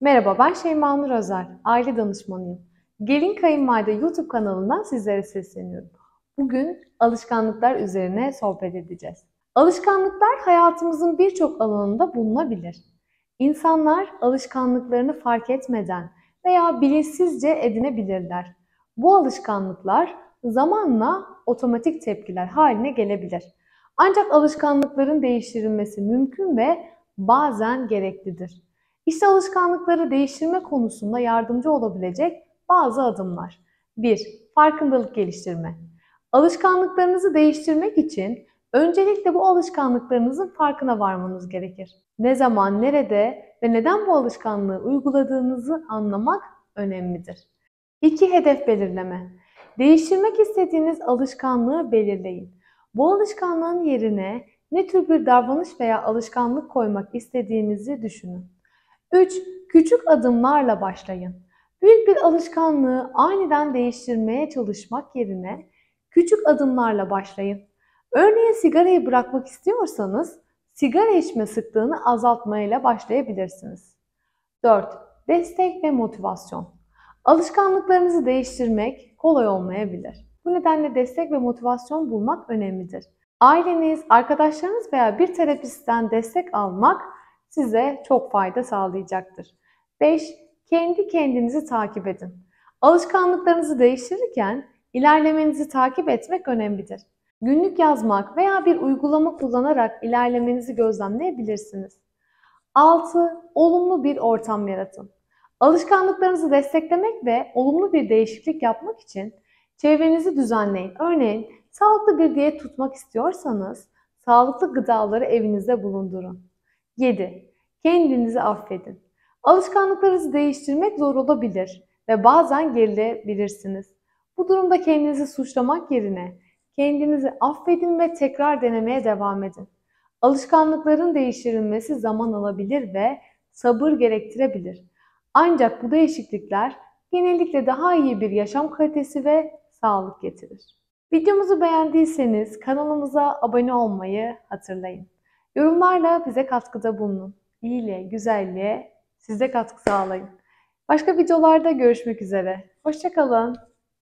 Merhaba ben Şeyma Nur Özer, aile danışmanıyım. Gelin Kayınvalide YouTube kanalından sizlere sesleniyorum. Bugün alışkanlıklar üzerine sohbet edeceğiz. Alışkanlıklar hayatımızın birçok alanında bulunabilir. İnsanlar alışkanlıklarını fark etmeden veya bilinçsizce edinebilirler. Bu alışkanlıklar zamanla otomatik tepkiler haline gelebilir. Ancak alışkanlıkların değiştirilmesi mümkün ve bazen gereklidir. İş alışkanlıkları değiştirme konusunda yardımcı olabilecek bazı adımlar. 1. Farkındalık geliştirme. Alışkanlıklarınızı değiştirmek için öncelikle bu alışkanlıklarınızın farkına varmanız gerekir. Ne zaman, nerede ve neden bu alışkanlığı uyguladığınızı anlamak önemlidir. 2. Hedef belirleme. Değiştirmek istediğiniz alışkanlığı belirleyin. Bu alışkanlığın yerine ne tür bir davranış veya alışkanlık koymak istediğinizi düşünün. 3. Küçük adımlarla başlayın. Büyük bir alışkanlığı aniden değiştirmeye çalışmak yerine küçük adımlarla başlayın. Örneğin sigarayı bırakmak istiyorsanız sigara içme sıklığını azaltmayla başlayabilirsiniz. 4. Destek ve motivasyon. Alışkanlıklarınızı değiştirmek kolay olmayabilir. Bu nedenle destek ve motivasyon bulmak önemlidir. Aileniz, arkadaşlarınız veya bir terapistten destek almak size çok fayda sağlayacaktır. 5. Kendi kendinizi takip edin. Alışkanlıklarınızı değiştirirken ilerlemenizi takip etmek önemlidir. Günlük yazmak veya bir uygulama kullanarak ilerlemenizi gözlemleyebilirsiniz. 6. Olumlu bir ortam yaratın. Alışkanlıklarınızı desteklemek ve olumlu bir değişiklik yapmak için çevrenizi düzenleyin. Örneğin sağlıklı bir diyet tutmak istiyorsanız sağlıklı gıdaları evinizde bulundurun. 7. Kendinizi affedin. Alışkanlıklarınızı değiştirmek zor olabilir ve bazen gerilebilirsiniz. Bu durumda kendinizi suçlamak yerine kendinizi affedin ve tekrar denemeye devam edin. Alışkanlıkların değiştirilmesi zaman alabilir ve sabır gerektirebilir. Ancak bu değişiklikler genellikle daha iyi bir yaşam kalitesi ve sağlık getirir. Videomuzu beğendiyseniz kanalımıza abone olmayı hatırlayın. Yorumlarla bize katkıda bulunun. İyiyle, güzelliğe siz katkı sağlayın. Başka videolarda görüşmek üzere. Hoşçakalın.